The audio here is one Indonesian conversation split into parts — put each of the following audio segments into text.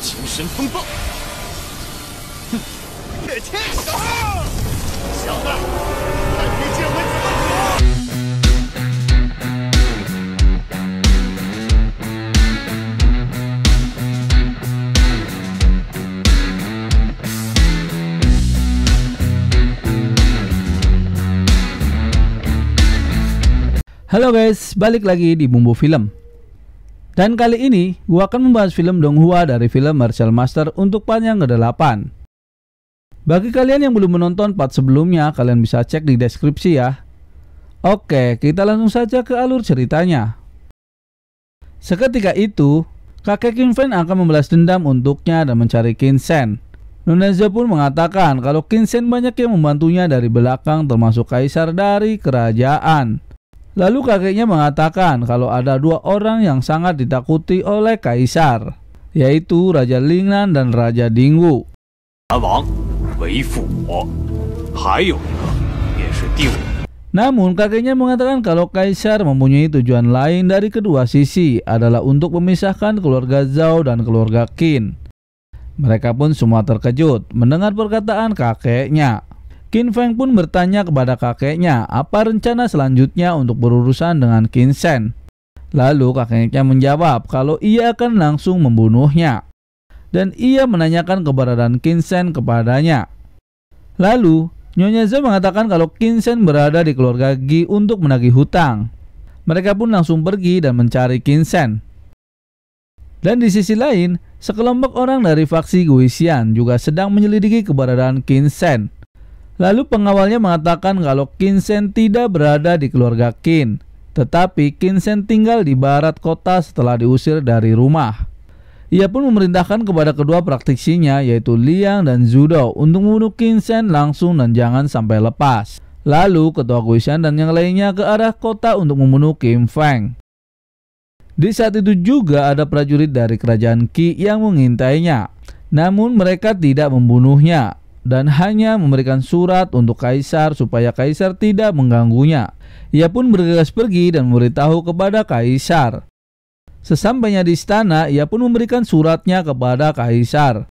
精神风暴！哼，月天杀！小子！Halo guys, balik lagi di Bumbu Film. Dan kali ini, gua akan membahas film Donghua dari film Martial Master untuk part yang ke-8. Bagi kalian yang belum menonton part sebelumnya, kalian bisa cek di deskripsi ya. Oke, kita langsung saja ke alur ceritanya. Seketika itu, kakek Kim Fen akan membalas dendam untuknya dan mencari Kinsen. Nunezha pun mengatakan kalau Kinsen banyak yang membantunya dari belakang termasuk kaisar dari kerajaan. Lalu kakeknya mengatakan kalau ada dua orang yang sangat ditakuti oleh kaisar, yaitu Raja Lingnan dan Raja Dingwu. Namun kakeknya mengatakan kalau kaisar mempunyai tujuan lain dari kedua sisi adalah untuk memisahkan keluarga Zhao dan keluarga Qin. Mereka pun semua terkejut mendengar perkataan kakeknya. Qin Feng pun bertanya kepada kakeknya apa rencana selanjutnya untuk berurusan dengan Qin Shen. Lalu kakeknya menjawab kalau ia akan langsung membunuhnya. Dan ia menanyakan keberadaan Qin Shen kepadanya. Lalu, Nyonya Zhe mengatakan kalau Qin Shen berada di keluarga Gi untuk menagih hutang. Mereka pun langsung pergi dan mencari Qin Shen. Dan di sisi lain, sekelompok orang dari faksi Guixian juga sedang menyelidiki keberadaan Qin Shen. Lalu pengawalnya mengatakan kalau Kinsen tidak berada di keluarga Kin, tetapi Kinsen tinggal di barat kota setelah diusir dari rumah. Ia pun memerintahkan kepada kedua praktisinya yaitu Liang dan Zudo untuk membunuh Kinsen langsung dan jangan sampai lepas. Lalu ketua Guishan dan yang lainnya ke arah kota untuk membunuh Kim Feng. Di saat itu juga ada prajurit dari kerajaan Qi yang mengintainya. Namun mereka tidak membunuhnya dan hanya memberikan surat untuk kaisar supaya kaisar tidak mengganggunya. Ia pun bergegas pergi dan memberitahu kepada kaisar. Sesampainya di istana, ia pun memberikan suratnya kepada kaisar.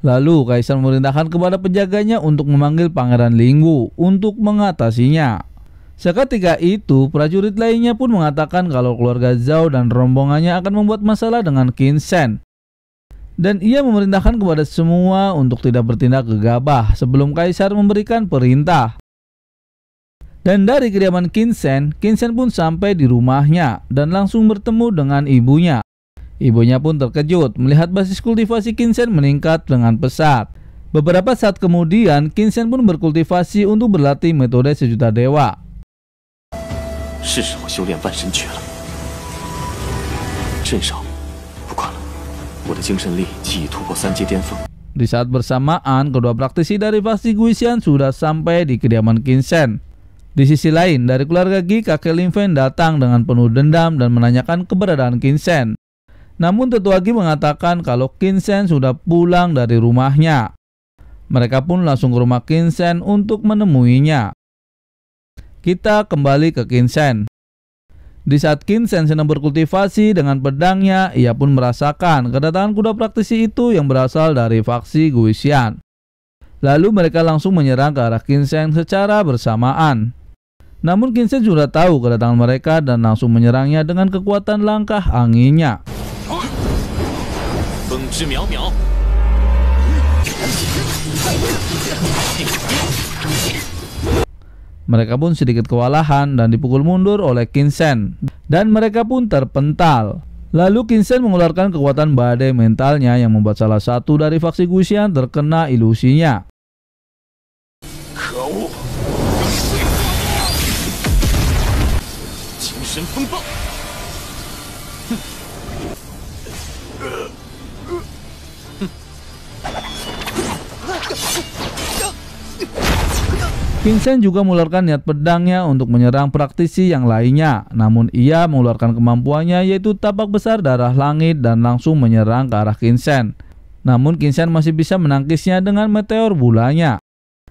Lalu kaisar memerintahkan kepada penjaganya untuk memanggil pangeran Linggu untuk mengatasinya. Seketika itu, prajurit lainnya pun mengatakan kalau keluarga Zhao dan rombongannya akan membuat masalah dengan Kinsen dan ia memerintahkan kepada semua untuk tidak bertindak gegabah sebelum kaisar memberikan perintah. Dan dari kediaman Kinsen, Kinsen pun sampai di rumahnya dan langsung bertemu dengan ibunya. Ibunya pun terkejut melihat basis kultivasi Kinsen meningkat dengan pesat. Beberapa saat kemudian, Kinsen pun berkultivasi untuk berlatih metode sejuta dewa. Sudah di saat bersamaan, kedua praktisi dari Pasti Guisian sudah sampai di kediaman Kinsen. Di sisi lain, dari keluarga Gi, kakek Lin Fen datang dengan penuh dendam dan menanyakan keberadaan Kinsen. Namun tetua Gi mengatakan kalau Kinsen sudah pulang dari rumahnya. Mereka pun langsung ke rumah Kinsen untuk menemuinya. Kita kembali ke Kinsen. Di saat Kinsen sedang berkultivasi dengan pedangnya, ia pun merasakan kedatangan kuda praktisi itu yang berasal dari faksi Guixian. Lalu mereka langsung menyerang ke arah Kinsen secara bersamaan. Namun Kinsen sudah tahu kedatangan mereka dan langsung menyerangnya dengan kekuatan langkah anginnya. Mereka pun sedikit kewalahan dan dipukul mundur oleh Kinsen. Dan mereka pun terpental. Lalu Kinsen mengeluarkan kekuatan badai mentalnya yang membuat salah satu dari faksi Guxian terkena ilusinya. Kau... Vincent juga mengeluarkan niat pedangnya untuk menyerang praktisi yang lainnya. Namun ia mengeluarkan kemampuannya yaitu tapak besar darah langit dan langsung menyerang ke arah Vincent. Namun Vincent masih bisa menangkisnya dengan meteor bulanya.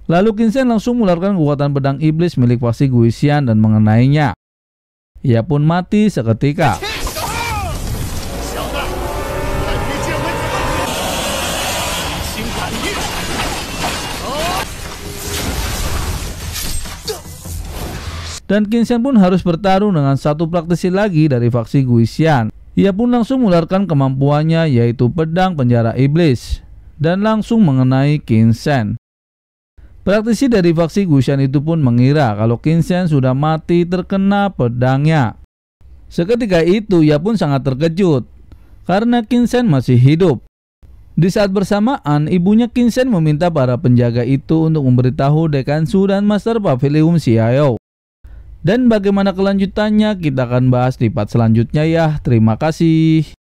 Lalu Vincent langsung mengeluarkan kekuatan pedang iblis milik Pasi Guisian dan mengenainya. Ia pun mati seketika. Dan Kinsian pun harus bertarung dengan satu praktisi lagi dari faksi Guixian. Ia pun langsung mengeluarkan kemampuannya yaitu pedang penjara iblis dan langsung mengenai Kinsen. Praktisi dari faksi Guixian itu pun mengira kalau Kinsen sudah mati terkena pedangnya. Seketika itu ia pun sangat terkejut karena Kinsen masih hidup. Di saat bersamaan, ibunya Kinsen meminta para penjaga itu untuk memberitahu Dekansu dan Master Pavilium Xiao. Dan bagaimana kelanjutannya kita akan bahas di part selanjutnya ya. Terima kasih.